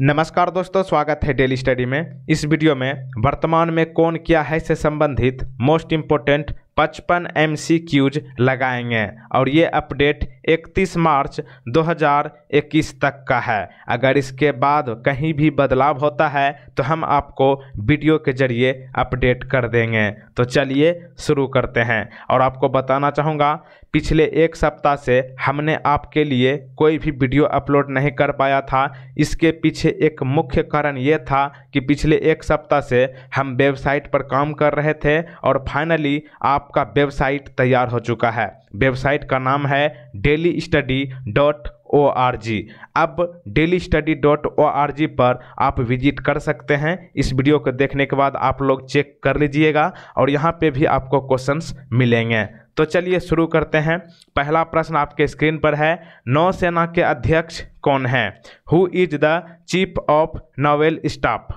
नमस्कार दोस्तों स्वागत है डेली स्टडी में इस वीडियो में वर्तमान में कौन क्या है से संबंधित मोस्ट इम्पोर्टेंट पचपन एम सी क्यूज लगाएंगे और ये अपडेट 31 मार्च 2021 तक का है अगर इसके बाद कहीं भी बदलाव होता है तो हम आपको वीडियो के जरिए अपडेट कर देंगे तो चलिए शुरू करते हैं और आपको बताना चाहूँगा पिछले एक सप्ताह से हमने आपके लिए कोई भी वीडियो अपलोड नहीं कर पाया था इसके पीछे एक मुख्य कारण ये था कि पिछले एक सप्ताह से हम वेबसाइट पर काम कर रहे थे और फाइनली आप आपका वेबसाइट तैयार हो चुका है वेबसाइट का नाम है daily study dot O R G अब daily study dot O R G पर आप विजिट कर सकते हैं इस वीडियो को देखने के बाद आप लोग चेक कर लीजिएगा और यहाँ पे भी आपको क्वेश्चंस मिलेंगे तो चलिए शुरू करते हैं पहला प्रश्न आपके स्क्रीन पर है नौसेना के अध्यक्ष कौन है who is the chief of naval staff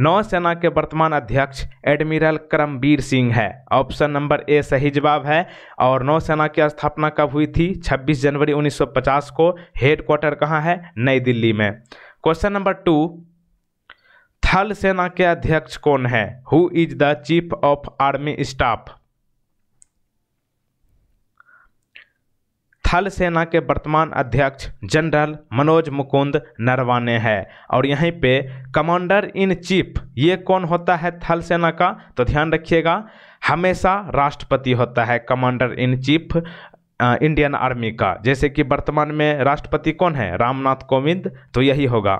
नौसेना के वर्तमान अध्यक्ष एडमिरल करमबीर सिंह है ऑप्शन नंबर ए सही जवाब है और नौसेना की स्थापना कब हुई थी 26 जनवरी 1950 को हेडक्वार्टर कहाँ है नई दिल्ली में क्वेश्चन नंबर टू थल सेना के अध्यक्ष कौन है who is the chief of army staff थल सेना के वर्तमान अध्यक्ष जनरल मनोज मुकुंद नरवाने हैं और यहीं पे कमांडर इन चीफ ये कौन होता है थल सेना का तो ध्यान रखिएगा हमेशा राष्ट्रपति होता है commander in chief Indian army का जैसे कि वर्तमान में राष्ट्रपति कौन है रामनाथ कोविंद तो यही होगा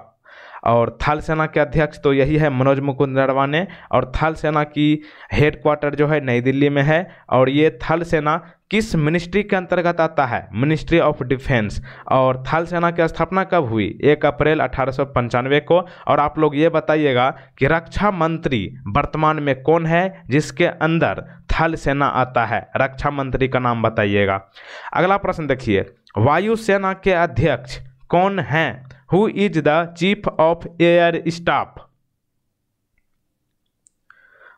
और थल सेना के अध्यक्ष तो यही है मनोज मुकुंद नरवाने और थल सेना की हेडक्वार्टर जो है नई दिल्ली में है और ये थल सेना किस मिनिस्ट्री के अंतर्गत आता है मिनिस्ट्री ऑफ डिफेंस और थल सेना की स्थापना कब हुई एक अप्रैल अठारह को और आप लोग ये बताइएगा कि रक्षा मंत्री वर्तमान में कौन है जिसके अंदर थल सेना आता है रक्षा मंत्री का नाम बताइएगा अगला प्रश्न देखिए वायुसेना के अध्यक्ष कौन हैं who is the chief of air staff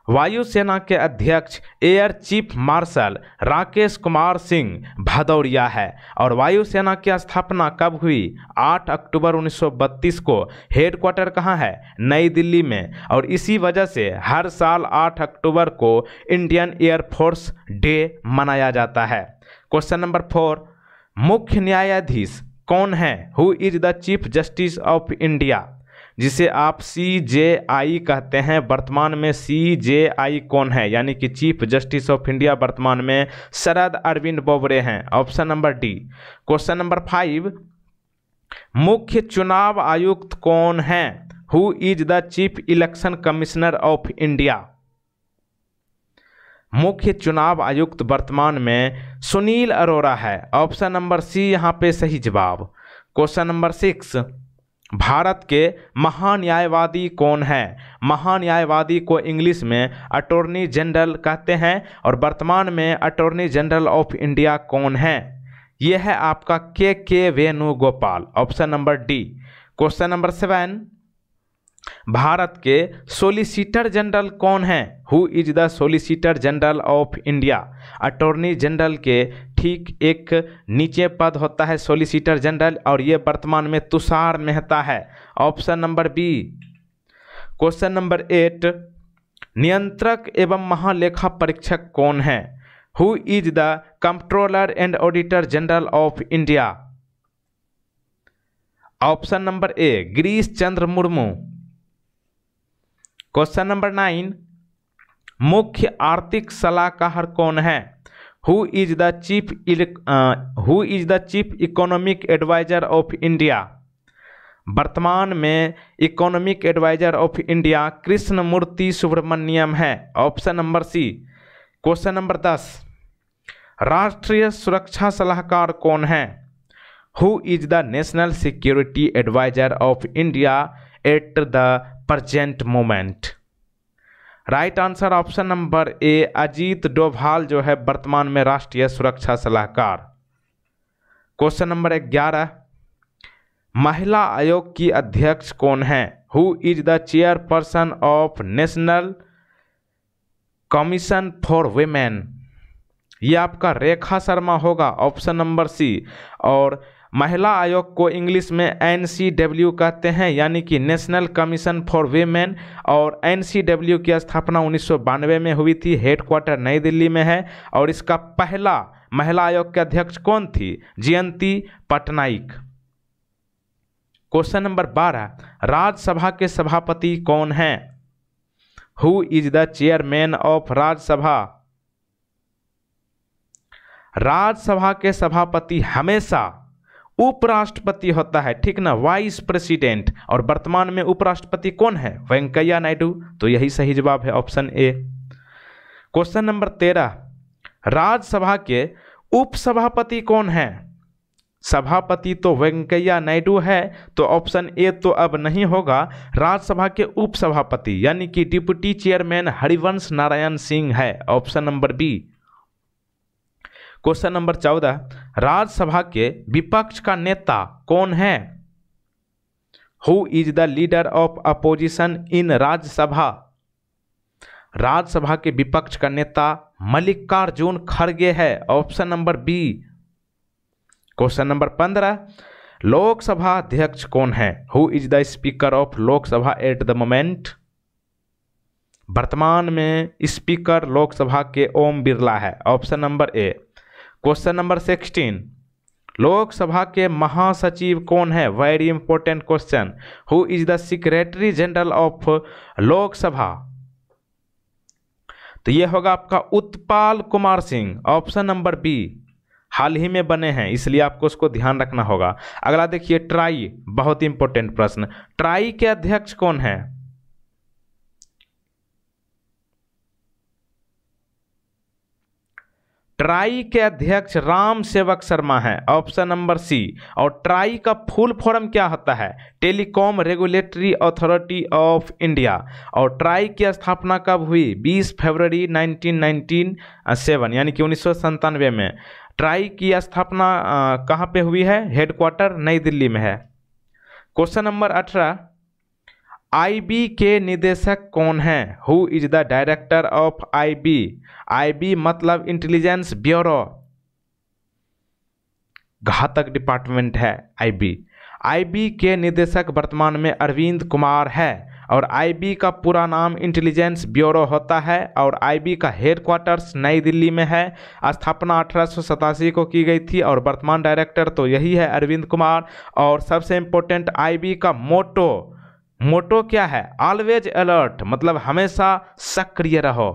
वायुसेना के अध्यक्ष air chief marshal Rakesh Kumar Singh Bhadauria है और वायुसेना की स्थापना कब हुई 8 अक्टूबर 1932 को हेडक्वार्टर कहाँ है नई दिल्ली में और इसी वजह से हर साल 8 अक्टूबर को इंडियन एयरफोर्स डे मनाया जाता है क्वेश्चन नंबर फोर मुख्य न्यायाधीश कौन है who is the chief justice of India जिसे आप सी जे आई कहते हैं वर्तमान में सी जे आई कौन है यानी कि चीफ जस्टिस ऑफ इंडिया वर्तमान में शरद अरविंद बोबरे हैं option number D question number five मुख्य चुनाव आयुक्त कौन है who is the chief election commissioner of India मुख्य चुनाव आयुक्त वर्तमान में सुनील अरोरा है ऑप्शन नंबर सी यहाँ पे सही जवाब क्वेश्चन नंबर सिक्स भारत के महान्यायवादी कौन है महान्यायवादी को इंग्लिश में अटॉर्नी जनरल कहते हैं और वर्तमान में अटॉर्नी जनरल ऑफ इंडिया कौन है यह है आपका K K Venugopal option number D question number seven Bharat के सोलिसिटर जनरल कौन हैं who is the solicitor general of India attorney general के ठीक एक नीचे पद होता है सोलिसिटर जनरल और ये वर्तमान में तुषार मेहता है option number B question number eight नियंत्रक एवं महालेखा परीक्षक कौन है who is the controller and auditor general of India option number A Girish Chandra Murmu question number nine मुख्य आर्थिक सलाहकार कौन है who is the chief who is the chief economic adviser of India वर्तमान में economic adviser of India Krishnamurthy Subramanian है option number C question number दस राष्ट्रीय सुरक्षा सलाहकार कौन है who is the national security adviser of India at the present moment right answer option number A Ajit Doval जो है वर्तमान में राष्ट्रीय सुरक्षा सलाहकार क्वेश्चन नंबर ग्यारह महिला आयोग की अध्यक्ष कौन है who is the chairperson of national commission for women ये आपका रेखा शर्मा होगा ऑप्शन नंबर सी और महिला आयोग को इंग्लिश में एन कहते हैं यानी कि नेशनल कमीशन फॉर वेमेन और एन की स्थापना उन्नीस में हुई थी हेडक्वार्टर नई दिल्ली में है और इसका पहला महिला आयोग के अध्यक्ष कौन थी जयंती पटनाइक क्वेश्चन नंबर बारह राज्यसभा के सभापति कौन हैं who is the chairman of Rajya Sabha Rajya Sabha के सभापति हमेशा उपराष्ट्रपति होता है ठीक ना वाइस प्रेसिडेंट और वर्तमान में उपराष्ट्रपति कौन है वेंकैया नायडू तो यही सही जवाब है ऑप्शन ए क्वेश्चन नंबर तेरह राज्यसभा के उपसभापति कौन है सभापति तो वेंकैया नायडू है तो ऑप्शन ए तो अब नहीं होगा राज्यसभा के उपसभापति यानी कि डिप्टी चेयरमैन हरिवंश नारायण सिंह है option number B question number चौदह राज्यसभा के विपक्ष का नेता कौन है who is the leader of opposition in Rajya Sabha Rajya Sabha के विपक्ष का नेता मल्लिकार्जुन खड़गे है option number B question number पंद्रह लोकसभा अध्यक्ष कौन है who is the speaker of Lok Sabha at the moment वर्तमान में स्पीकर लोकसभा के ओम बिरला है option number A question number sixteen Lok Sabha के महासचिव कौन है very important question who is the secretary general of Lok Sabha तो ये होगा आपका Utpal Kumar Singh option number B हाल ही में बने हैं इसलिए आपको उसको ध्यान रखना होगा अगला देखिए ट्राई बहुत इंपॉर्टेंट प्रश्न ट्राई के अध्यक्ष कौन है ट्राई के अध्यक्ष राम सेवक शर्मा है ऑप्शन नंबर सी और ट्राई का फुल फॉर्म क्या होता है telecom regulatory authority of India और ट्राई की स्थापना कब हुई 20 फरवरी 1997 यानी कि उन्नीस में ट्राई की स्थापना कहाँ पे हुई है हेडक्वार्टर नई दिल्ली में है क्वेश्चन नंबर अठारह आईबी के निदेशक कौन हैं who is the director of IB IB मतलब इंटेलिजेंस ब्यूरो घातक डिपार्टमेंट है आईबी आईबी के निदेशक वर्तमान में अरविंद कुमार है और आईबी का पूरा नाम इंटेलिजेंस ब्यूरो होता है और आईबी का हेडक्वार्टर्स नई दिल्ली में है स्थापना अठारह को की गई थी और वर्तमान डायरेक्टर तो यही है अरविंद कुमार और सबसे इम्पोर्टेंट आईबी का मोटो मोटो क्या है ऑलवेज अलर्ट मतलब हमेशा सक्रिय रहो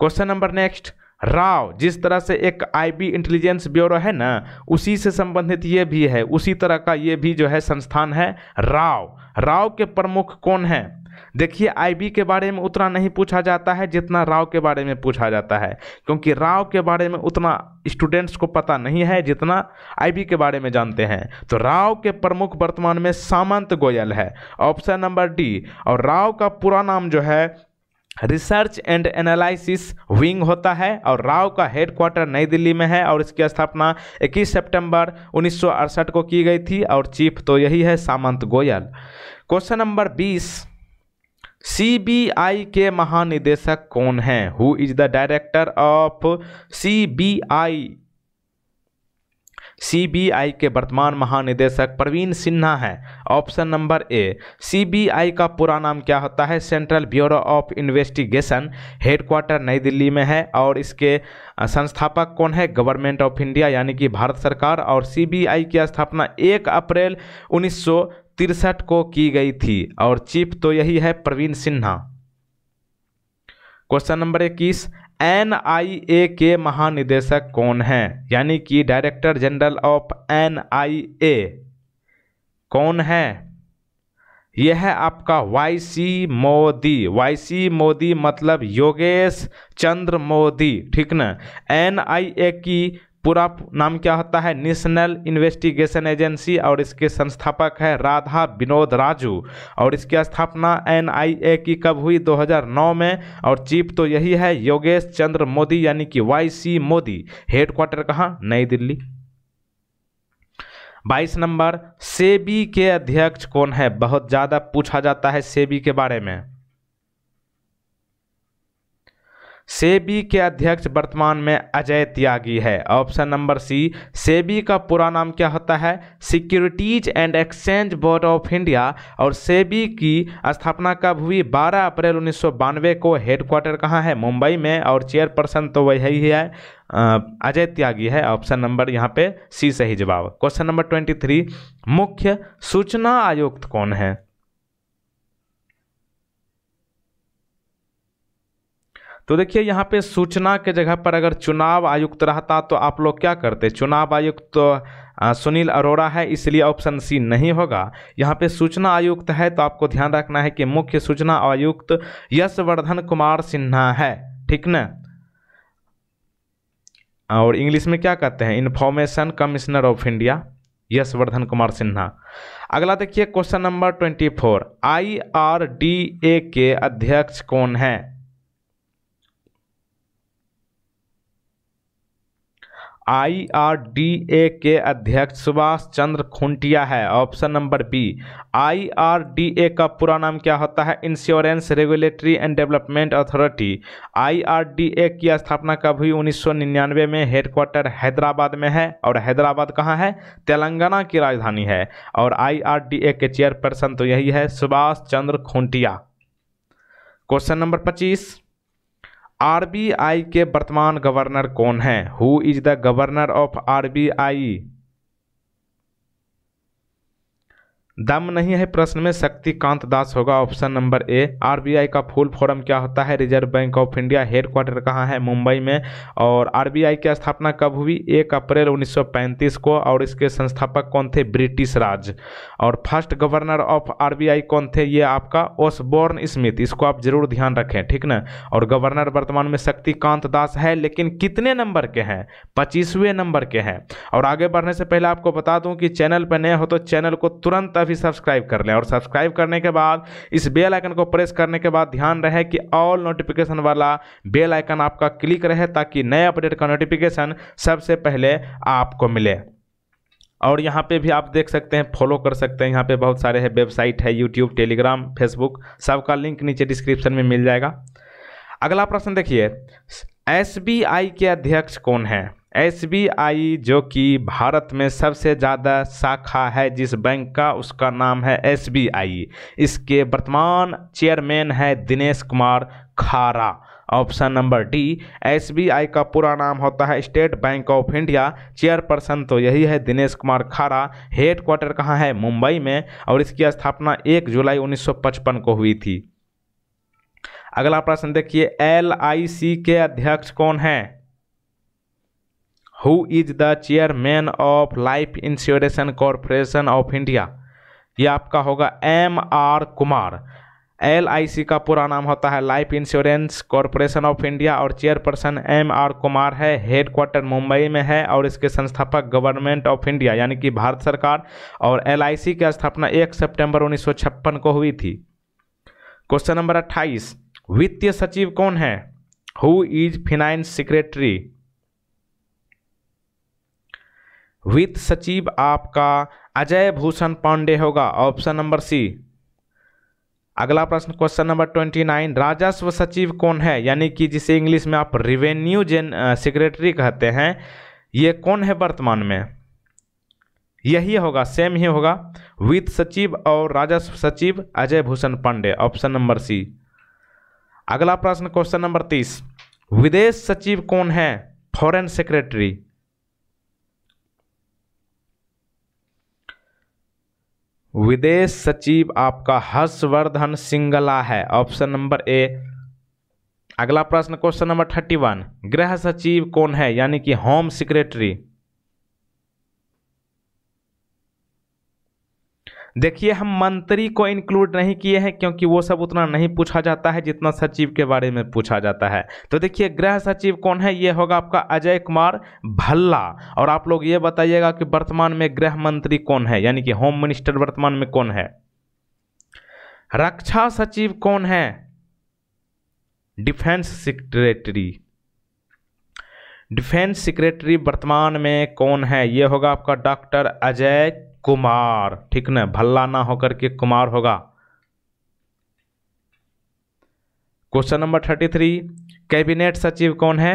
क्वेश्चन नंबर नेक्स्ट राव जिस तरह से एक आईबी इंटेलिजेंस ब्यूरो है ना उसी से संबंधित ये भी है उसी तरह का ये भी जो है संस्थान है राव राव के प्रमुख कौन है देखिए आईबी के बारे में उतना नहीं पूछा जाता है जितना राव के बारे में पूछा जाता है क्योंकि राव के बारे में उतना स्टूडेंट्स को पता नहीं है जितना आईबी के बारे में जानते हैं तो राव के प्रमुख वर्तमान में सामंत गोयल है ऑप्शन नंबर डी और राव का पूरा नाम जो है रिसर्च एंड एनालिसिस विंग होता है और राव का हेडक्वार्टर नई दिल्ली में है और इसकी स्थापना 21 सितंबर उन्नीस को की गई थी और चीफ तो यही है Samant Goel question number CBI के महानिदेशक कौन हैं who is the director of CBI CBI के वर्तमान महानिदेशक प्रवीण सिन्हा हैं ऑप्शन नंबर ए सीबीआई का पूरा नाम क्या होता है central bureau of investigation headquarter नई दिल्ली में है और इसके संस्थापक कौन है गवर्नमेंट ऑफ इंडिया यानी कि भारत सरकार और सीबीआई की स्थापना 1 अप्रैल उन्नीस तिरसठ को की गई थी और चीफ तो यही है प्रवीण सिन्हा क्वेश्चन नंबर इक्कीस एन आई ए के महानिदेशक कौन हैं यानी कि director general of N I A कौन है यह है आपका Y C Modi Y C Modi मतलब योगेश चंद्र मोदी ठीक ना एन आई ए की पूरा नाम क्या होता है नेशनल इन्वेस्टिगेशन एजेंसी और इसके संस्थापक है राधा विनोद राजू और इसकी स्थापना एनआईए की कब हुई 2009 में और चीफ तो यही है योगेश चंद्र मोदी यानी कि वाईसी मोदी हेडक्वार्टर कहाँ नई दिल्ली बाईस नंबर सेबी के अध्यक्ष कौन है बहुत ज़्यादा पूछा जाता है सेबी के बारे में सेबी के अध्यक्ष वर्तमान में अजय त्यागी है ऑप्शन नंबर सी सेबी का पूरा नाम क्या होता है securities and exchange board of India और सेबी की स्थापना कब हुई 12 अप्रैल उन्नीस को हेडक्वार्टर कहाँ है मुंबई में और चेयरपर्सन तो वही है अजय त्यागी है ऑप्शन नंबर यहाँ पे सी सही जवाब क्वेश्चन नंबर ट्वेंटी थ्री मुख्य सूचना आयुक्त कौन है तो देखिए यहाँ पे सूचना के जगह पर अगर चुनाव आयुक्त रहता तो आप लोग क्या करते चुनाव आयुक्त तो सुनील अरोड़ा है इसलिए ऑप्शन सी नहीं होगा यहाँ पे सूचना आयुक्त है तो आपको ध्यान रखना है कि मुख्य सूचना आयुक्त यशवर्धन कुमार सिन्हा है ठीक न और इंग्लिश में क्या कहते हैं information commissioner of India Yashvardhan Kumar Sinha अगला देखिए question number twenty four I R D A के अध्यक्ष कौन है आई के अध्यक्ष सुभाष चंद्र खुंटिया है ऑप्शन नंबर बी आई का पूरा नाम क्या होता है insurance regulatory and development authority I की स्थापना कब हुई 1999 में हेडक्वार्टर हैदराबाद में है और हैदराबाद कहाँ है तेलंगाना की राजधानी है और आई के चेयरपर्सन तो यही है सुभाष चंद्र खुंटिया क्वेश्चन नंबर पच्चीस आरबीआई के वर्तमान गवर्नर कौन हैं who is the governor of RBI दम नहीं है प्रश्न में शक्तिकांत दास होगा ऑप्शन नंबर ए आरबीआई का फुल फॉर्म क्या होता है reserve bank of India headquarter कहाँ है मुंबई में और आरबीआई की स्थापना कब हुई एक अप्रैल 1935 को और इसके संस्थापक कौन थे ब्रिटिश राज और फर्स्ट गवर्नर ऑफ आरबीआई कौन थे ये आपका ओसबोर्न स्मिथ इसको आप जरूर ध्यान रखें ठीक ना और गवर्नर वर्तमान में शक्तिकांत दास है लेकिन कितने नंबर के हैं पच्चीसवें नंबर के हैं और आगे बढ़ने से पहले आपको बता दूं कि चैनल पर नए हो तो चैनल को तुरंत अभी सब्सक्राइब कर लें और सब्सक्राइब करने के बाद इस बेल आइकन को प्रेस करने के बाद ध्यान रहे कि ऑल नोटिफिकेशन वाला बेल आइकन आपका क्लिक रहे ताकि नए अपडेट का नोटिफिकेशन सबसे पहले आपको मिले और यहाँ पे भी आप देख सकते हैं फॉलो कर सकते हैं यहाँ पे बहुत सारे हैं वेबसाइट है यूट्यूब टेलीग्राम फेसबुक सबका लिंक नीचे डिस्क्रिप्शन में मिल जाएगा अगला प्रश्न देखिए एस के अध्यक्ष कौन है एसबीआई जो कि भारत में सबसे ज़्यादा शाखा है जिस बैंक का उसका नाम है एसबीआई इसके वर्तमान चेयरमैन है दिनेश कुमार खारा ऑप्शन नंबर डी एसबीआई का पूरा नाम होता है state bank of India chairperson तो यही है दिनेश कुमार खारा हेड क्वार्टर कहाँ है मुंबई में और इसकी स्थापना 1 जुलाई 1955 को हुई थी अगला प्रश्न देखिए एल के अध्यक्ष कौन है who is the chairman of life insurance corporation of India ये आपका होगा M R Kumar L I C का पूरा नाम होता है life insurance corporation of India और चेयरपर्सन एम आर कुमार है हेड क्वार्टर मुंबई में है और इसके संस्थापक गवर्नमेंट ऑफ इंडिया यानी कि भारत सरकार और एल आई सी की स्थापना 1 सितंबर उन्नीस को हुई थी क्वेश्चन नंबर 28 वित्तीय सचिव कौन है हु इज फिनेंस सेक्रेटरी वित्त सचिव आपका अजय भूषण पांडे होगा ऑप्शन नंबर सी अगला प्रश्न क्वेश्चन नंबर ट्वेंटी नाइन राजस्व सचिव कौन है यानी कि जिसे इंग्लिश में आप रिवेन्यू जेन सेक्रेटरी कहते हैं ये कौन है वर्तमान में यही होगा सेम ही होगा वित्त सचिव और राजस्व सचिव Ajay Bhushan Pandey option number C अगला प्रश्न क्वेश्चन नंबर तीस विदेश सचिव कौन है फॉरेन सेक्रेटरी विदेश सचिव आपका हर्षवर्धन सिंगला है ऑप्शन नंबर ए अगला प्रश्न क्वेश्चन नंबर थर्टी वन गृह सचिव कौन है यानी कि होम सेक्रेटरी देखिए हम मंत्री को इंक्लूड नहीं किए हैं क्योंकि वो सब उतना नहीं पूछा जाता है जितना सचिव के बारे में पूछा जाता है तो देखिए गृह सचिव कौन है ये होगा आपका अजय कुमार भल्ला और आप लोग ये बताइएगा कि वर्तमान में गृह मंत्री कौन है यानी कि होम मिनिस्टर वर्तमान में कौन है रक्षा सचिव कौन है डिफेंस सेक्रेटरी डिफेंस सेक्रेटरी वर्तमान में कौन है यह होगा आपका डॉक्टर अजय कुमार ठीक ना भल्ला ना होकर के कुमार होगा question number thirty three cabinet सचिव कौन है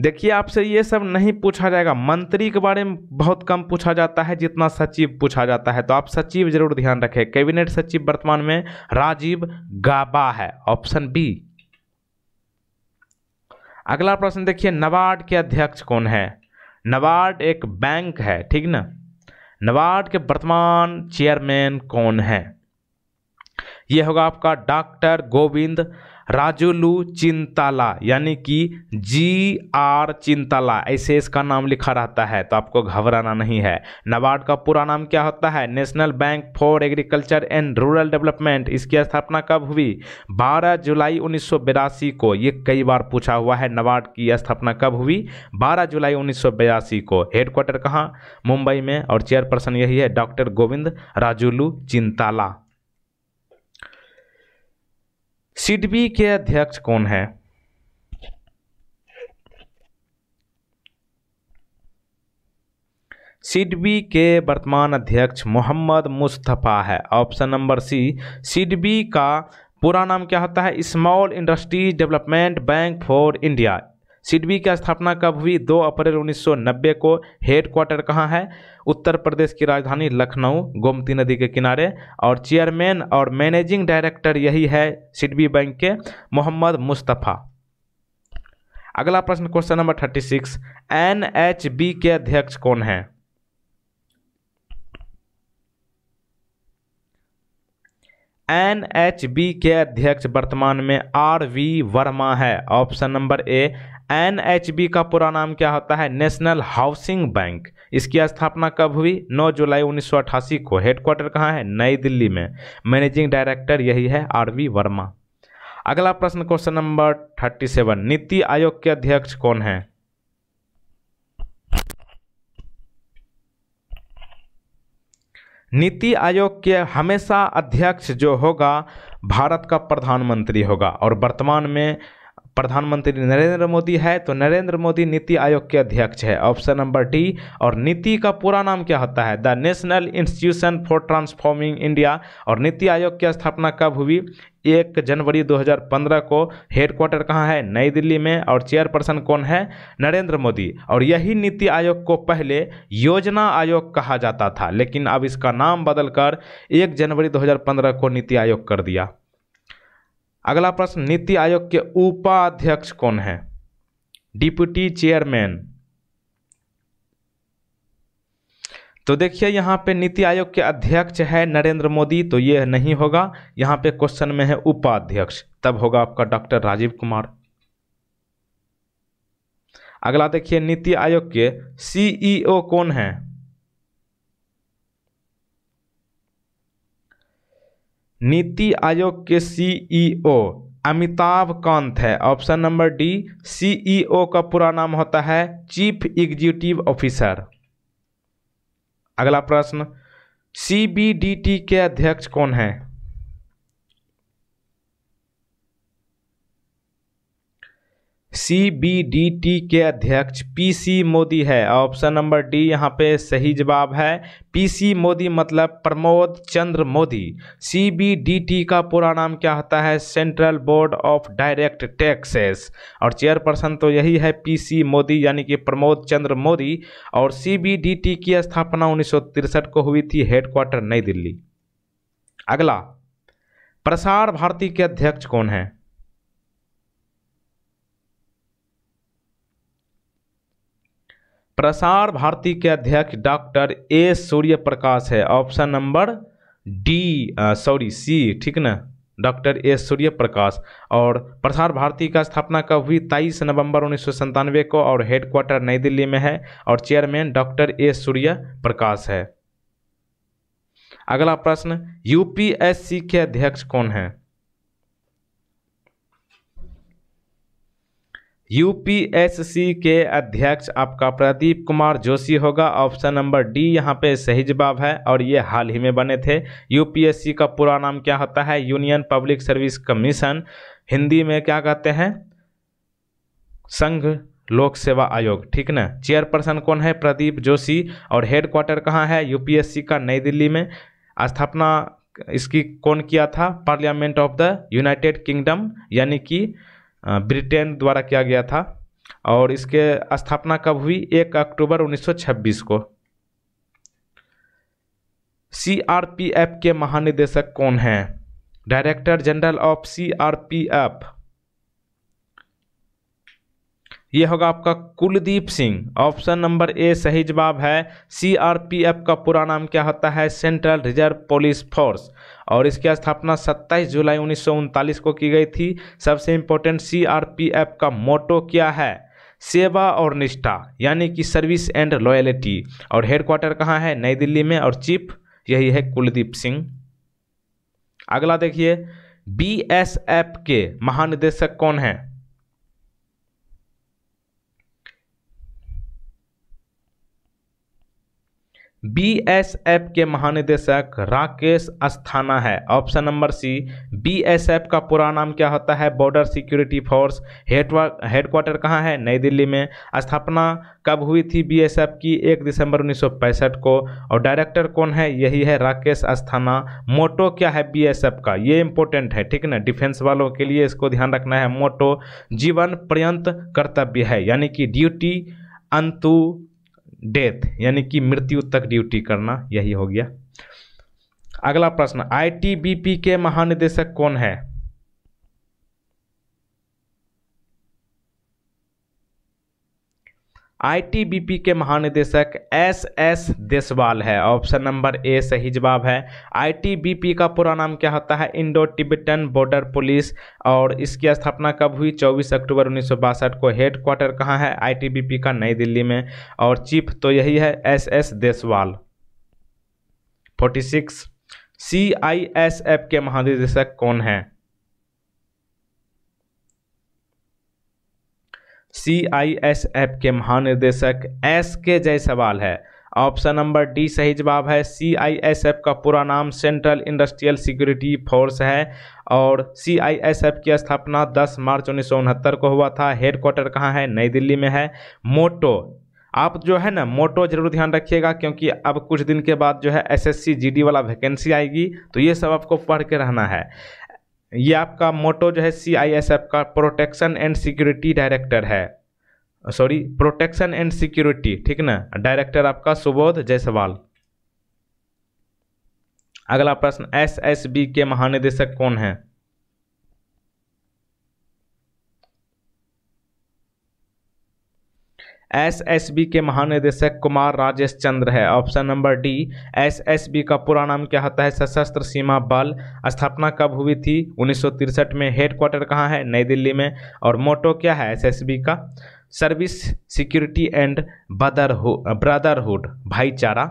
देखिए आपसे ये सब नहीं पूछा जाएगा मंत्री के बारे में बहुत कम पूछा जाता है जितना सचिव पूछा जाता है तो आप सचिव जरूर ध्यान रखें कैबिनेट सचिव वर्तमान में राजीव गाबा है ऑप्शन बी अगला प्रश्न देखिए नबार्ड के अध्यक्ष कौन है नबार्ड एक बैंक है ठीक ना नबार्ड के वर्तमान चेयरमैन कौन है यह होगा आपका डॉक्टर गोविंद राजोलू चिंताला यानी कि जी आर चिंताला ऐसे इसका नाम लिखा रहता है तो आपको घबराना नहीं है नबार्ड का पूरा नाम क्या होता है national bank for agriculture and rural development इसकी स्थापना कब हुई 12 जुलाई उन्नीस को ये कई बार पूछा हुआ है नबार्ड की स्थापना कब हुई 12 जुलाई उन्नीस को हेडक्वार्टर कहाँ मुंबई में और चेयरपर्सन यही है डॉक्टर गोविंद राजुलू चिंताला सिडबी के अध्यक्ष कौन है सिडबी के वर्तमान अध्यक्ष मोहम्मद मुस्तफ़ा है ऑप्शन नंबर सी सिडबी का पूरा नाम क्या होता है small industries development bank for India SIDBI की स्थापना कब हुई 2 अप्रैल 1990 को हेड क्वार्टर कहाँ है उत्तर प्रदेश की राजधानी लखनऊ गोमती नदी के किनारे और चेयरमैन और मैनेजिंग डायरेक्टर यही है सिडबी बैंक के मोहम्मद मुस्तफ़ा अगला प्रश्न question number thirty six N H B के अध्यक्ष कौन है एन एच बी के अध्यक्ष वर्तमान में आर वी वर्मा है ऑप्शन नंबर ए एन का पूरा नाम क्या होता है नेशनल हाउसिंग बैंक इसकी स्थापना कब हुई 9 जुलाई उन्नीस को हेडक्वार्टर कहाँ है नई दिल्ली में मैनेजिंग डायरेक्टर यही है आर वी वर्मा अगला प्रश्न क्वेश्चन नंबर 37 नीति आयोग के अध्यक्ष कौन है नीति आयोग के हमेशा अध्यक्ष जो होगा भारत का प्रधानमंत्री होगा और वर्तमान में प्रधानमंत्री नरेंद्र मोदी है तो नरेंद्र मोदी नीति आयोग के अध्यक्ष है ऑप्शन नंबर डी और नीति का पूरा नाम क्या होता है the national institution for transforming India और नीति आयोग की स्थापना कब हुई एक जनवरी 2015 को हेडक्वार्टर कहाँ है नई दिल्ली में और चेयरपर्सन कौन है नरेंद्र मोदी और यही नीति आयोग को पहले योजना आयोग कहा जाता था लेकिन अब इसका नाम बदलकर एक जनवरी 2015 को नीति आयोग कर दिया अगला प्रश्न नीति आयोग के उपाध्यक्ष कौन है डिप्टी चेयरमैन तो देखिए यहाँ पे नीति आयोग के अध्यक्ष है नरेंद्र मोदी तो ये नहीं होगा यहाँ पे क्वेश्चन में है उपाध्यक्ष तब होगा आपका डॉक्टर राजीव कुमार अगला देखिए नीति आयोग के सीईओ e कौन है नीति आयोग के सीईओ e अमिताभ कांत है ऑप्शन नंबर डी सीईओ का पूरा नाम होता है चीफ एग्जीक्यूटिव ऑफिसर अगला प्रश्न सीबीडीटी के अध्यक्ष कौन है सीबीडीटी के अध्यक्ष पीसी मोदी है ऑप्शन नंबर डी यहाँ पे सही जवाब है पीसी मोदी मतलब प्रमोद चंद्र मोदी सीबीडीटी का पूरा नाम क्या होता है central board of direct taxes और चेयरपर्सन तो यही है पीसी मोदी यानी कि प्रमोद चंद्र मोदी और सीबीडीटी की स्थापना उन्नीस को हुई थी हेडक्वार्टर नई दिल्ली अगला प्रसार भारती के अध्यक्ष कौन है प्रसार भारती के अध्यक्ष डॉक्टर ए सूर्य प्रकाश है option number D sorry C ठीक ना डॉक्टर ए सूर्य प्रकाश और प्रसार भारती का स्थापना कब हुई तेईस नवंबर उन्नीस को और हेडक्वार्टर नई दिल्ली में है और chairman doctor A Surya Prakash है अगला प्रश्न यूपीएससी के अध्यक्ष कौन है यूपीएससी के अध्यक्ष आपका प्रदीप कुमार जोशी होगा ऑप्शन नंबर डी यहाँ पे सही जवाब है और ये हाल ही में बने थे यूपीएससी का पूरा नाम क्या होता है union public service commission Hindi में क्या कहते हैं संघ लोक सेवा आयोग ठीक ना चेयरपर्सन कौन है प्रदीप जोशी और हेड क्वार्टर कहाँ है यूपीएससी का नई दिल्ली में स्थापना इसकी कौन किया था parliament of the United Kingdom यानी कि ब्रिटेन द्वारा किया गया था और इसके स्थापना कब हुई एक अक्टूबर 1926 को सीआरपीएफ के महानिदेशक कौन हैं डायरेक्टर जनरल ऑफ सीआरपीएफ ये होगा आपका Kuldeep Singh option number A सही जवाब है सीआरपीएफ का पूरा नाम क्या होता है सेंट्रल रिजर्व पुलिस फोर्स और इसकी स्थापना 27 जुलाई उन्नीस को की गई थी सबसे इम्पोर्टेंट सीआरपीएफ का मोटो क्या है सेवा और निष्ठा यानी कि सर्विस एंड लॉयलिटी और हेडक्वार्टर कहाँ है नई दिल्ली में और चीफ यही है कुलदीप सिंह अगला देखिए बी के महानिदेशक कौन है बीएसएफ के महानिदेशक राकेश अस्थाना है ऑप्शन नंबर सी बीएसएफ का पूरा नाम क्या होता है बॉर्डर सिक्योरिटी फोर्स हेडक्वार्टर कहाँ है नई दिल्ली में स्थापना कब हुई थी बीएसएफ की एक दिसंबर उन्नीस को और डायरेक्टर कौन है यही है राकेश अस्थाना मोटो क्या है बीएसएफ का ये इंपॉर्टेंट है ठीक है ना डिफेंस वालों के लिए इसको ध्यान रखना है मोटो जीवन पर्यंत कर्तव्य है यानी कि ड्यूटी अंतु डेथ यानी कि मृत्यु तक ड्यूटी करना यही हो गया अगला प्रश्न आईटीबीपी के महानिदेशक कौन है आईटीबीपी के महानिदेशक एस एस देसवाल है ऑप्शन नंबर ए सही जवाब है आईटीबीपी का पूरा नाम क्या होता है इंडो टिबेटन बॉर्डर पुलिस और इसकी स्थापना कब हुई 24 अक्टूबर उन्नीस को हेड क्वार्टर कहाँ है आईटीबीपी का नई दिल्ली में और चीफ तो यही है एस एस देसवाल 46 सीआईएसएफ के महानिदेशक कौन है सी आई एस एफ के महानिदेशक एस के सवाल है ऑप्शन नंबर डी सही जवाब है सी आई एस एफ का पूरा नाम सेंट्रल इंडस्ट्रियल सिक्योरिटी फोर्स है और सी आई एस एफ की स्थापना 10 मार्च उन्नीस को हुआ था हेडक्वार्टर कहाँ है नई दिल्ली में है मोटो आप जो है ना मोटो जरूर ध्यान रखिएगा क्योंकि अब कुछ दिन के बाद जो है एसएससी जीडी वाला वैकेंसी आएगी तो ये सब आपको पढ़ के रहना है ये आपका मोटो जो है सी आई एस एफ का प्रोटेक्शन एंड सिक्योरिटी डायरेक्टर है सॉरी प्रोटेक्शन एंड सिक्योरिटी ठीक ना डायरेक्टर आपका सुबोध जायसवाल अगला प्रश्न एस एस बी के महानिदेशक कौन है एसएसबी के महानिदेशक कुमार राजेश चंद्र है ऑप्शन नंबर डी एसएसबी का पूरा नाम क्या होता है सशस्त्र सीमा बल स्थापना कब हुई थी उन्नीस में हेडक्वार्टर कहाँ है नई दिल्ली में और मोटो क्या है एसएसबी का service security and brotherhood brotherhood भाईचारा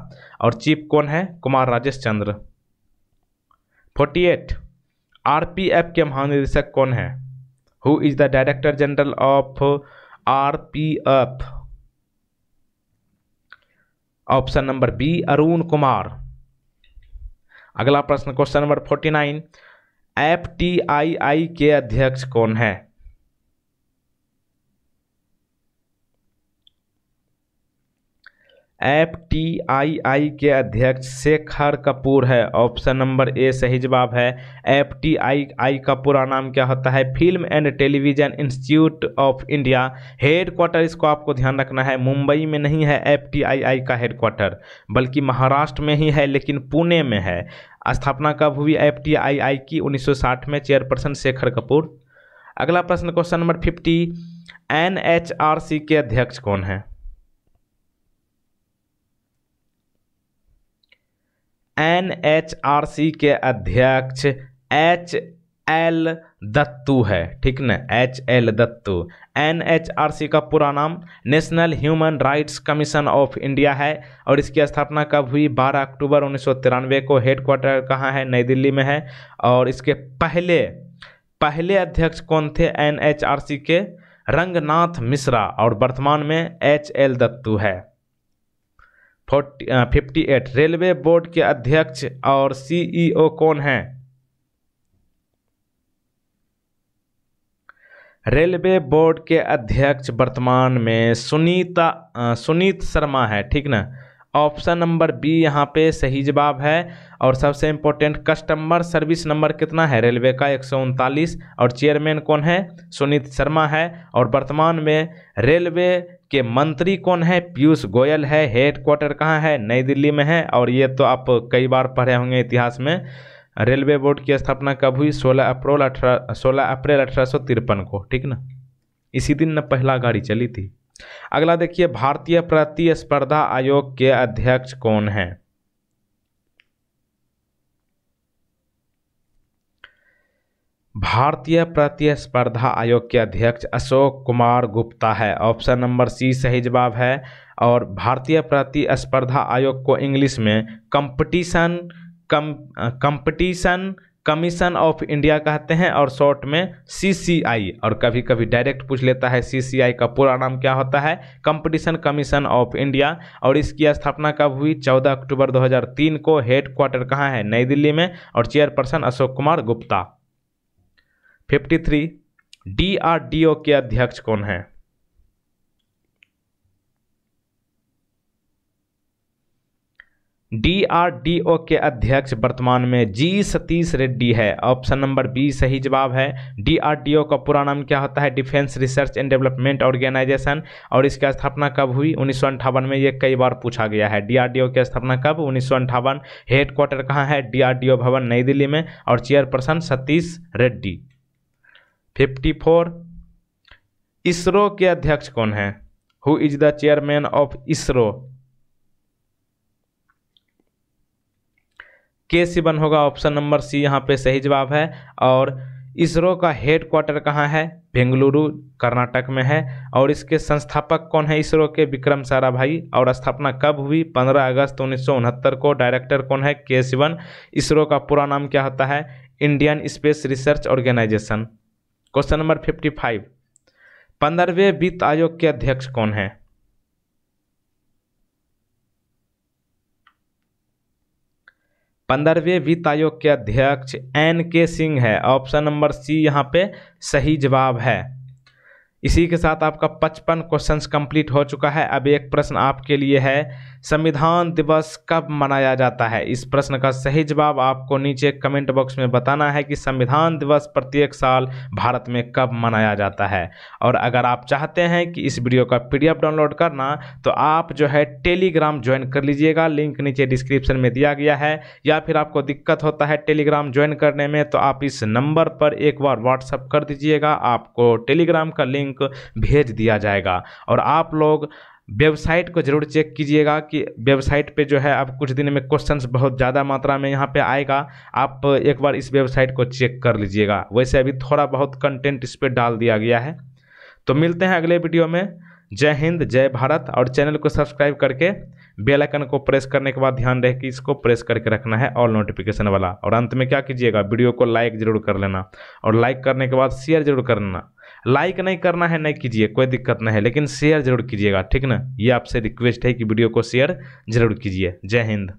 और चीफ कौन है Kumar Rajesh Chandra forty P F के महानिदेशक कौन है who is the director general of R P F option number B Arun Kumar अगला प्रश्न question number forty nine F T I I के अध्यक्ष कौन है एफ.टी.आई.आई के अध्यक्ष शेखर कपूर है ऑप्शन नंबर ए सही जवाब है एफ.टी.आई.आई का पूरा नाम क्या होता है film and television institute of India headquarter इसको आपको ध्यान रखना है मुंबई में नहीं है एफ.टी.आई.आई का हेड क्वार्टर बल्कि महाराष्ट्र में ही है लेकिन पुणे में है स्थापना कब हुई आई की साठ में चेयरपर्सन शेखर कपूर अगला प्रश्न क्वेश्चन नंबर फिफ्टी एन के अध्यक्ष कौन है एनएचआरसी के अध्यक्ष एच एल दत्तू है ठीक ना H L Dattu N H R C का पूरा नाम national human rights commission of India है और इसकी स्थापना कब हुई 12 अक्टूबर उन्नीस को हेडक्वार्टर कहाँ है नई दिल्ली में है और इसके पहले पहले अध्यक्ष कौन थे एन एच आर सी के रंगनाथ मिश्रा और वर्तमान में एच एल दत्तू है forty fifty eight railway board के अध्यक्ष और सीईओ e कौन हैं रेलवे बोर्ड के अध्यक्ष वर्तमान में सुनीता सुनीत शर्मा है ठीक ना ऑप्शन नंबर बी यहाँ पे सही जवाब है और सबसे इम्पोर्टेंट कस्टमर सर्विस नंबर कितना है रेलवे का एक और चेयरमैन कौन है सुनीत शर्मा है और वर्तमान में रेलवे के मंत्री कौन है पीयूष गोयल है हेड क्वार्टर कहाँ है नई दिल्ली में है और ये तो आप कई बार पढ़े होंगे इतिहास में रेलवे बोर्ड की स्थापना कब हुई 16 अप्रैल अठारह सोलह अप्रैल अठारह को ठीक ना इसी दिन न पहला गाड़ी चली थी अगला देखिए भारतीय प्रतिस्पर्धा आयोग के अध्यक्ष कौन है भारतीय प्रतिस्पर्धा आयोग के अध्यक्ष अशोक कुमार गुप्ता है ऑप्शन नंबर सी सही जवाब है और भारतीय प्रतिस्पर्धा आयोग को इंग्लिश में कंपटीशन कम कंपटीशन कमीशन ऑफ इंडिया कहते हैं और शॉर्ट में सीसीआई और कभी कभी डायरेक्ट पूछ लेता है सीसीआई का पूरा नाम क्या होता है कंपटीशन कमीशन ऑफ इंडिया और इसकी स्थापना कब हुई 14 अक्टूबर 2003 को हेड क्वार्टर कहाँ है नई दिल्ली में और chairperson Ashok Kumar Gupta fifty three DRDO के अध्यक्ष कौन है डीआरडीओ के अध्यक्ष वर्तमान में जी सतीश रेड्डी है ऑप्शन नंबर बी सही जवाब है डीआरडीओ का पूरा नाम क्या होता है defence research and development organisation और इसकी स्थापना कब हुई उन्नीस में ये कई बार पूछा गया है डीआरडीओ की स्थापना कब उन्नीस हेडक्वार्टर कहाँ है डीआरडीओ भवन नई दिल्ली में और chairperson Satish Reddy fifty four ISRO के अध्यक्ष कौन है who is the chairman of ISRO K Sivan होगा ऑप्शन नंबर सी यहाँ पे सही जवाब है और इसरो का हेड क्वार्टर कहाँ है बेंगलुरु कर्नाटक में है और इसके संस्थापक कौन है इसरो के विक्रम साराभाई और स्थापना कब हुई 15 अगस्त उन्नीस को डायरेक्टर कौन है के सिवन इसरो का पूरा नाम क्या होता है Indian space research organisation question number fifty five पंद्रहवें वित्त आयोग के अध्यक्ष कौन है पंद्रहवें वित्त आयोग के अध्यक्ष एन के सिंह है ऑप्शन नंबर सी यहां पे सही जवाब है इसी के साथ आपका पचपन क्वेश्चंस कंप्लीट हो चुका है अब एक प्रश्न आपके लिए है संविधान दिवस कब मनाया जाता है इस प्रश्न का सही जवाब आपको नीचे कमेंट बॉक्स में बताना है कि संविधान दिवस प्रत्येक साल भारत में कब मनाया जाता है और अगर आप चाहते हैं कि इस वीडियो का पीडीएफ डाउनलोड करना तो आप जो है टेलीग्राम ज्वाइन कर लीजिएगा लिंक नीचे डिस्क्रिप्शन में दिया गया है या फिर आपको दिक्कत होता है टेलीग्राम ज्वाइन करने में तो आप इस नंबर पर एक बार व्हाट्सअप कर दीजिएगा आपको टेलीग्राम का लिंक भेज दिया जाएगा और आप लोग वेबसाइट को जरूर चेक कीजिएगा कि वेबसाइट पे जो है अब कुछ दिन में क्वेश्चंस बहुत ज़्यादा मात्रा में यहाँ पे आएगा आप एक बार इस वेबसाइट को चेक कर लीजिएगा वैसे अभी थोड़ा बहुत कंटेंट इस पर डाल दिया गया है तो मिलते हैं अगले वीडियो में जय हिंद जय भारत और चैनल को सब्सक्राइब करके बेल आइकन को प्रेस करने के बाद ध्यान रहे कि इसको प्रेस करके रखना है ऑल नोटिफिकेशन वाला और अंत में क्या कीजिएगा वीडियो को लाइक ज़रूर कर लेना और लाइक करने के बाद शेयर जरूर करना लाइक नहीं करना है नहीं कीजिए कोई दिक्कत नहीं है लेकिन शेयर जरूर कीजिएगा ठीक ना ये आपसे रिक्वेस्ट है कि वीडियो को शेयर जरूर कीजिए जय हिंद